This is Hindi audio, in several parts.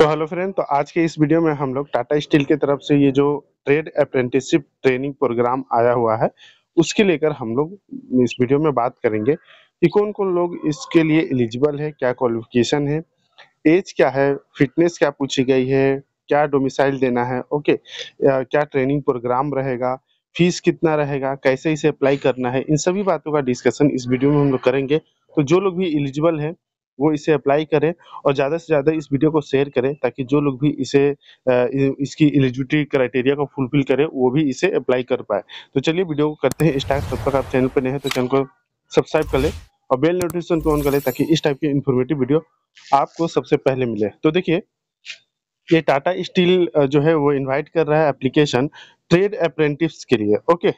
सो हेलो फ्रेंड तो आज के इस वीडियो में हम लोग टाटा स्टील की तरफ से ये जो ट्रेड अप्रेंटिसशिप ट्रेनिंग प्रोग्राम आया हुआ है उसके लेकर हम लोग इस वीडियो में बात करेंगे कि कौन कौन लोग इसके लिए एलिजिबल है क्या क्वालिफिकेशन है एज क्या है फिटनेस क्या पूछी गई है क्या डोमिसाइल देना है ओके क्या ट्रेनिंग प्रोग्राम रहेगा फीस कितना रहेगा कैसे इसे अप्लाई करना है इन सभी बातों का डिस्कशन इस वीडियो में हम लोग करेंगे तो जो लोग भी एलिजिबल हैं वो इसे अप्लाई करें और ज़्यादा से ज़्यादा इस वीडियो को शेयर करें ताकि जो लोग भी इसे इसकी एलिजिबिलिटी क्राइटेरिया को फुलफिल करें वो भी इसे अप्लाई कर पाए तो चलिए वीडियो को करते हैं स्टार्ट तब तक आप चैनल पर नए हैं तो चैनल को सब्सक्राइब कर लें और बेल नोटिफिकेशन को ऑन करें ताकि इस टाइप की इन्फॉर्मेटिव वीडियो आपको सबसे पहले मिले तो देखिए ये टाटा स्टील जो है वो इन्वाइट कर रहा है एप्लीकेशन ट्रेड अप्रेंटिस के लिए ओके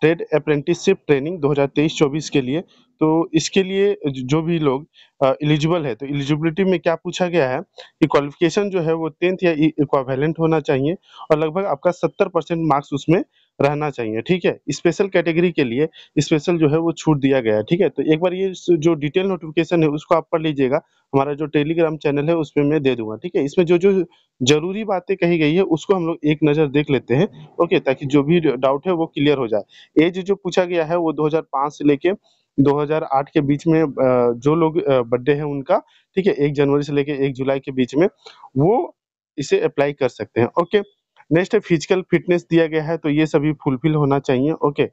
ट्रेड अप्रेंटिसशिप ट्रेनिंग 2023-24 के लिए तो इसके लिए जो भी लोग एलिजिबल है तो एलिजिबिलिटी में क्या पूछा गया है कि क्वालिफिकेशन जो है वो टेंथ या इक्वावेलेंट होना चाहिए और लगभग आपका 70 परसेंट मार्क्स उसमें रहना चाहिए ठीक है स्पेशल कैटेगरी के लिए स्पेशल जो है वो छूट दिया गया है ठीक है तो एक बार ये जो डिटेल नोटिफिकेशन है उसको आप पढ़ लीजिएगा हमारा जो टेलीग्राम चैनल है उसमें मैं दे दूंगा ठीक है इसमें जो जो जरूरी बातें कही गई है उसको हम लोग एक नज़र देख लेते हैं ओके ताकि जो भी डाउट है वो क्लियर हो जाए एज जो पूछा गया है वो दो से लेके 2008 के बीच में जो लोग बर्थडे है उनका ठीक है एक जनवरी से लेके एक जुलाई के बीच में वो इसे अप्लाई कर सकते हैं ओके नेक्स्ट है फिजिकल फिटनेस दिया गया है तो ये सभी फुलफिल होना चाहिए ओके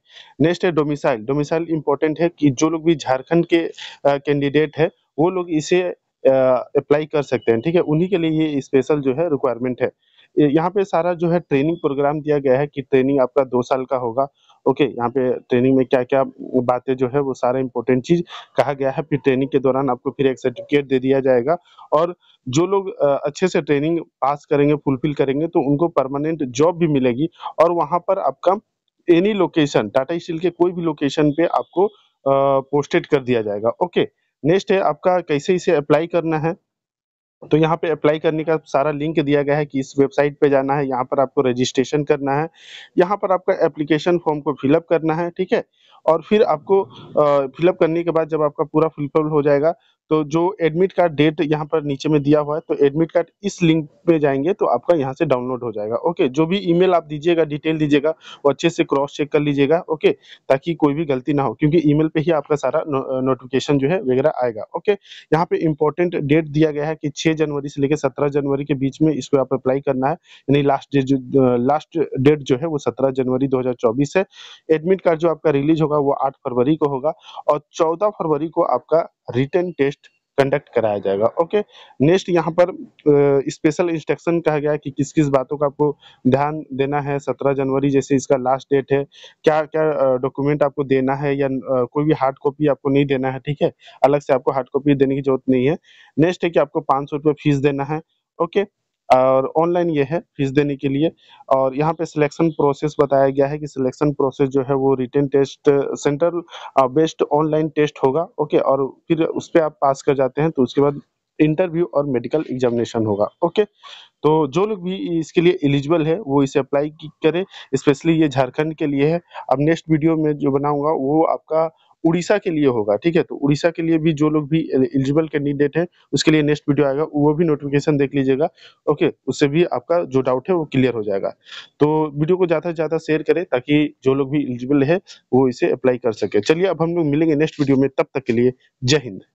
नेक्स्ट है डोमिसाइल डोमिसाइल इंपॉर्टेंट है कि जो लोग भी झारखंड के कैंडिडेट है वो लोग इसे अप्लाई कर सकते हैं ठीक है उन्हीं के लिए ये स्पेशल जो है रिक्वायरमेंट है यहाँ पे सारा जो है ट्रेनिंग प्रोग्राम दिया गया है कि ट्रेनिंग आपका दो साल का होगा ओके यहाँ पे ट्रेनिंग में क्या क्या बातें जो है वो सारा इंपॉर्टेंट चीज कहा गया है फिर ट्रेनिंग के दौरान आपको फिर एक सर्टिफिकेट दे दिया जाएगा और जो लोग अच्छे से ट्रेनिंग पास करेंगे फुलफिल करेंगे तो उनको परमानेंट जॉब भी मिलेगी और वहां पर आपका एनी लोकेशन टाटा स्टील के कोई भी लोकेशन पे आपको पोस्टेड कर दिया जाएगा ओके नेक्स्ट है आपका कैसे इसे अप्लाई करना है तो यहाँ पे अप्लाई करने का सारा लिंक दिया गया है कि इस वेबसाइट पे जाना है यहाँ पर आपको रजिस्ट्रेशन करना है यहाँ पर आपका एप्लीकेशन फॉर्म को फिलअप करना है ठीक है और फिर आपको फिलअप करने के बाद जब आपका पूरा फुलफिल हो जाएगा तो जो एडमिट कार्ड डेट यहाँ पर नीचे में दिया हुआ है तो एडमिट कार्ड इस लिंक पे जाएंगे तो आपका यहाँ से डाउनलोड हो जाएगा ओके जो भी ईमेल आप दीजिएगा डिटेल दीजिएगा वो अच्छे से क्रॉस चेक कर लीजिएगा ओके ताकि कोई भी गलती ना हो क्योंकि ईमेल पे ही आपका सारा नो, नोटिफिकेशन जो है वगैरह आएगा ओके यहाँ पे इंपॉर्टेंट डेट दिया गया है कि छह जनवरी से लेकर सत्रह जनवरी के बीच में इसको आप अप्लाई करना है यानी लास्ट डेट लास्ट डेट जो है वो सत्रह जनवरी दो है एडमिट कार्ड जो आपका रिलीज होगा वो आठ फरवरी को होगा और चौदह फरवरी को आपका रिटर्न टेस्ट कंडक्ट कराया जाएगा ओके नेक्स्ट यहाँ पर स्पेशल इंस्ट्रक्शन कहा गया है कि किस किस बातों का आपको ध्यान देना है सत्रह जनवरी जैसे इसका लास्ट डेट है क्या क्या डॉक्यूमेंट आपको देना है या कोई भी हार्ड कॉपी आपको नहीं देना है ठीक है अलग से आपको हार्ड कॉपी देने की जरूरत नहीं है नेक्स्ट है कि आपको पाँच सौ फीस देना है ओके और ऑनलाइन ये है फीस देने के लिए और यहाँ पे सिलेक्शन प्रोसेस बताया गया है कि सिलेक्शन प्रोसेस जो है वो written test centre based online test होगा ओके और फिर उस पर आप पास कर जाते हैं तो उसके बाद इंटरव्यू और मेडिकल एग्जामिनेशन होगा ओके तो जो लोग भी इसके लिए एलिजिबल है वो इसे अप्लाई करें स्पेशली ये झारखंड के लिए है अब नेक्स्ट वीडियो में जो बनाऊंगा वो आपका उड़ीसा के लिए होगा ठीक है तो उड़ीसा के लिए भी जो लोग भी एलिजिबल कैंडिडेट है उसके लिए नेक्स्ट वीडियो आएगा वो भी नोटिफिकेशन देख लीजिएगा ओके उससे भी आपका जो डाउट है वो क्लियर हो जाएगा तो वीडियो को ज्यादा से ज्यादा शेयर करें ताकि जो लोग भी एलिजिबल है वो इसे अप्लाई कर सके चलिए अब हम लोग मिलेंगे नेक्स्ट वीडियो में तब तक के लिए जय हिंद